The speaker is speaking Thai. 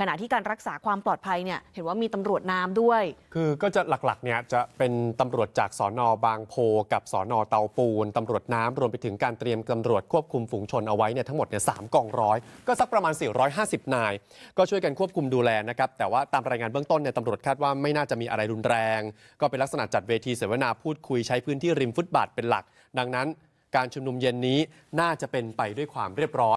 ขณะที่การรักษาความปลอดภัยเนี่ยเห็นว่ามีตำรวจน้ำด้วย คือก็จะหลักๆเนี่ยจะเป็นตำรวจจากสอนอบางโพกับสอนอเตาปูน ตำรวจน้ำรวมไปถึงการเตรียมตารวจควบคุมฝูงชนเอาไว้เนี่ยทั้งหมดเนี่ยสามกองร้อยก็สักประมาณ 450 นาย ก็ช่วยกันควบคุมดูแลนะครับ แต่ว่าตามรายงานเบื้องต้นเนี่ยตำรวจคาดว่าไม่น่าจะมีอะไรรุนแรง ก็เป็นลักษณะจัดเวทีเสวนาพูดคุยใช้พื้นที่ริมฟุตบาทเป็นหลัก ดังนั้น การชุมนุมเย็นนี้น่าจะเป็นไปด้วยความเรียบร้อย